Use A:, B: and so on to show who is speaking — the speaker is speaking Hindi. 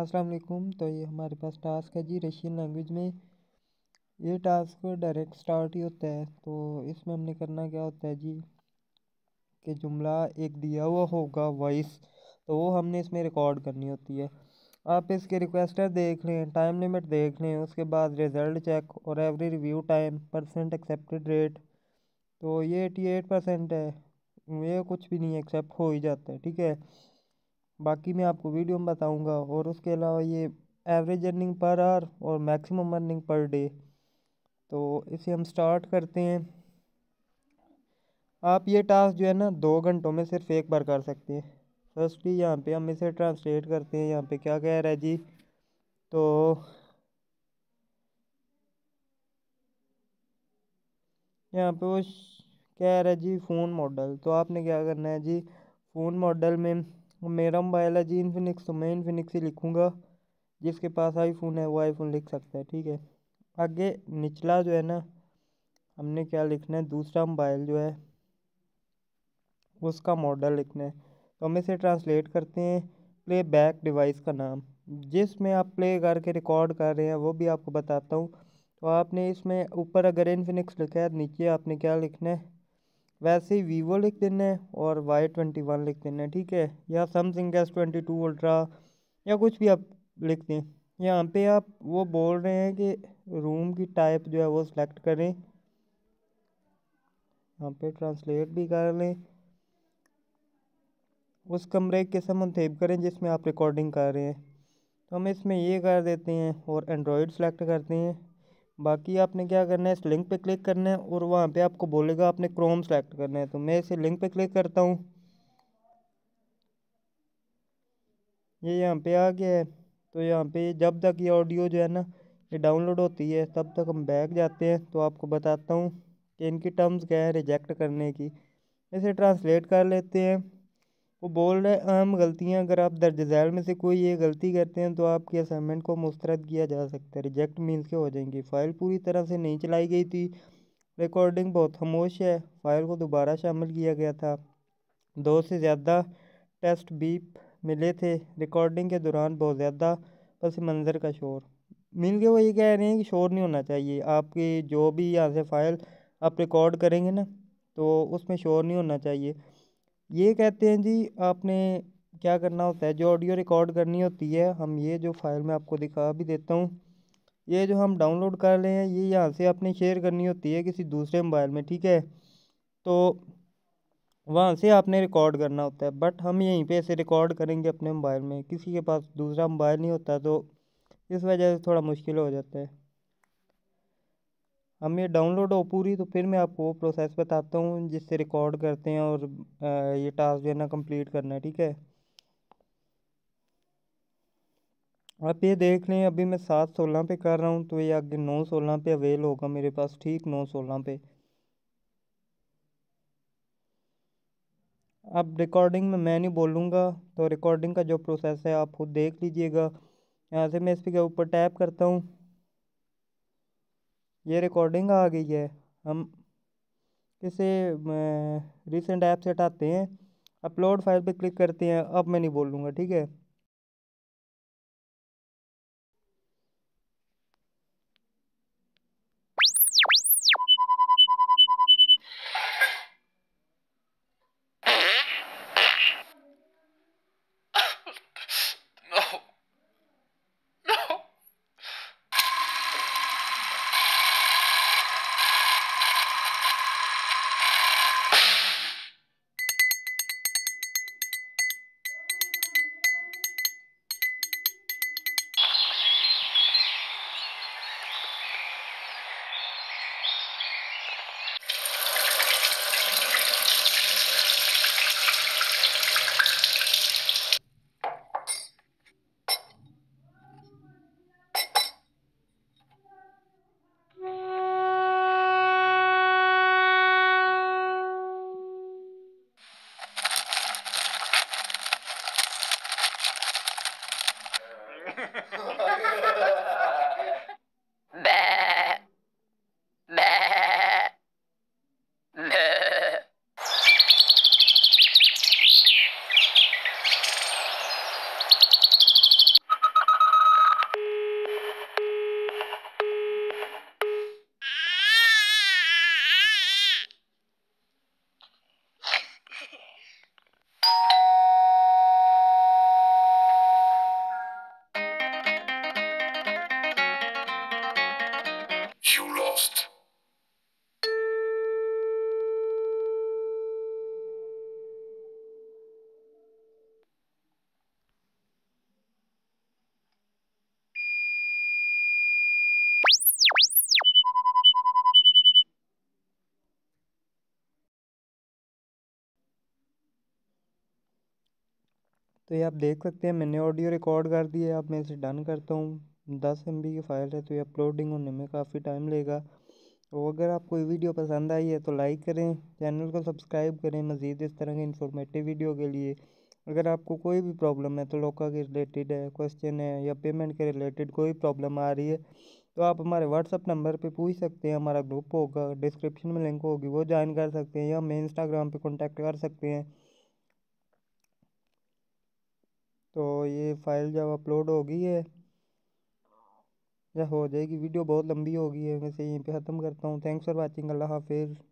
A: असलकुम तो ये हमारे पास टास्क है जी रशियन लैंग्वेज में ये टास्क डायरेक्ट स्टार्ट ही होता है तो इसमें हमने करना क्या होता है जी कि जुमला एक दिया हुआ होगा वॉइस तो वो हमने इसमें रिकॉर्ड करनी होती है आप इसके रिक्वेस्टर देख लें टाइम लिमिट देख लें उसके बाद रिज़ल्ट चेक और every review time percent accepted rate तो ये एटी एट परसेंट है ये कुछ भी नहीं एक्सेप्ट हो ही जाता है ठीक है बाकी मैं आपको वीडियो में बताऊंगा और उसके अलावा ये एवरेज अर्निंग पर आर और मैक्सिमम अर्निंग पर डे तो इसे हम स्टार्ट करते हैं आप ये टास्क जो है ना दो घंटों में सिर्फ एक बार कर सकते हैं फर्स्टली यहाँ पे हम इसे ट्रांसलेट करते हैं यहाँ पे क्या कह रहा है जी तो यहाँ पे वो कह रहा है जी फ़ोन मॉडल तो आपने क्या करना है जी फ़ोन मॉडल में मेरा मोबाइल है जी इनफिनिक्स तो मैं इनफिनिक्स ही लिखूँगा जिसके पास आईफोन है वो आईफोन लिख सकता है ठीक है आगे निचला जो है ना हमने क्या लिखना है दूसरा मोबाइल जो है उसका मॉडल लिखना है तो हम इसे ट्रांसलेट करते हैं प्ले बैक डिवाइस का नाम जिसमें आप प्ले करके रिकॉर्ड कर रहे हैं वो भी आपको बताता हूँ तो आपने इसमें ऊपर अगर इनफिनिक्स लिखा है नीचे आपने क्या लिखना है वैसे ही वीवो लिख देना है और वाई ट्वेंटी वन लिख देना है ठीक है या something S twenty two ultra या कुछ भी आप लिख दें यहाँ पे आप वो बोल रहे हैं कि रूम की टाइप जो है वो सिलेक्ट करें यहाँ पे ट्रांसलेट भी कर लें उस कमरे के मुंतब करें जिसमें आप रिकॉर्डिंग कर रहे हैं तो हम इसमें ये कर देते हैं और एंड्रॉयड सेलेक्ट करते हैं बाकी आपने क्या करना है इस लिंक पे क्लिक करना है और वहाँ पे आपको बोलेगा आपने क्रोम सेलेक्ट करना है तो मैं इसे लिंक पे क्लिक करता हूँ ये यहाँ पे आ गया है तो यहाँ पे जब तक ये ऑडियो जो है ना ये डाउनलोड होती है तब तक हम बैक जाते हैं तो आपको बताता हूँ कि इनकी टर्म्स क्या है रिजेक्ट करने की इसे ट्रांसलेट कर लेते हैं वो बोल रहे है आम गलतियाँ अगर आप दर्ज झैल में से कोई ये गलती करते हैं तो आपके असाइनमेंट को मुस्तरद किया जा सकता है रिजेक्ट मीन्स के हो जाएंगी फ़ाइल पूरी तरह से नहीं चलाई गई थी रिकॉर्डिंग बहुत खामोश है फ़ाइल को दोबारा शामिल किया गया था दो से ज़्यादा टेस्ट बीप मिले थे रिकॉर्डिंग के दौरान बहुत ज़्यादा पस मंज़र का शोर मिल के वो ये कह रहे हैं कि शोर नहीं होना चाहिए आपकी जो भी यहाँ से फ़ाइल आप रिकॉर्ड करेंगे ना तो उसमें शोर नहीं होना चाहिए ये कहते हैं जी आपने क्या करना होता है जो ऑडियो रिकॉर्ड करनी होती है हम ये जो फाइल मैं आपको दिखा भी देता हूँ ये जो हम डाउनलोड कर रहे हैं ये यहाँ से आपने शेयर करनी होती है किसी दूसरे मोबाइल में ठीक है तो वहाँ से आपने रिकॉर्ड करना होता है बट हम यहीं पे ऐसे रिकॉर्ड करेंगे अपने मोबाइल में किसी के पास दूसरा मोबाइल नहीं होता तो इस वजह से थोड़ा मुश्किल हो जाता है अब ये डाउनलोड हो पूरी तो फिर मैं आपको वो प्रोसेस बताता हूँ जिससे रिकॉर्ड करते हैं और ये टास्क जो है ना कम्प्लीट करना है ठीक है आप ये देख लें अभी मैं सात सोलह पे कर रहा हूँ तो ये आगे नौ सोलह पे अवेल होगा मेरे पास ठीक नौ सोलह पे अब रिकॉर्डिंग में मैं नहीं बोलूँगा तो रिकॉर्डिंग का जो प्रोसेस है आप खुद देख लीजिएगा यहाँ से मैं इस ऊपर टैप करता हूँ ये रिकॉर्डिंग आ गई है हम इसे रिसेंट ऐप से हटाते हैं अपलोड फाइल पे क्लिक करते हैं अब मैं नहीं बोलूँगा ठीक है no. तो ये आप देख सकते हैं मैंने ऑडियो रिकॉर्ड कर दिया अब मैं इसे डन करता हूँ दस एम की फ़ाइल है तो ये अपलोडिंग होने में काफ़ी टाइम लेगा तो अगर आपको ये वीडियो पसंद आई है तो लाइक करें चैनल को सब्सक्राइब करें मज़ीद इस तरह के इंफॉर्मेटिव वीडियो के लिए अगर आपको कोई भी प्रॉब्लम है तो लोका के रिलेटेड है क्वेश्चन है या पेमेंट के रिलेटेड कोई प्रॉब्लम आ रही है तो आप हमारे व्हाट्सअप नंबर पे पूछ सकते हैं हमारा ग्रुप होगा डिस्क्रिप्शन में लिंक होगी वो ज्वाइन कर सकते हैं या हमें इंस्टाग्राम पे कांटेक्ट कर सकते हैं तो ये फाइल जब अपलोड हो गई है या हो जाएगी वीडियो बहुत लंबी हो गई है वैसे यहीं पे ख़त्म करता हूँ थैंक्स फॉर वाचिंग अल्लाह हाफिज़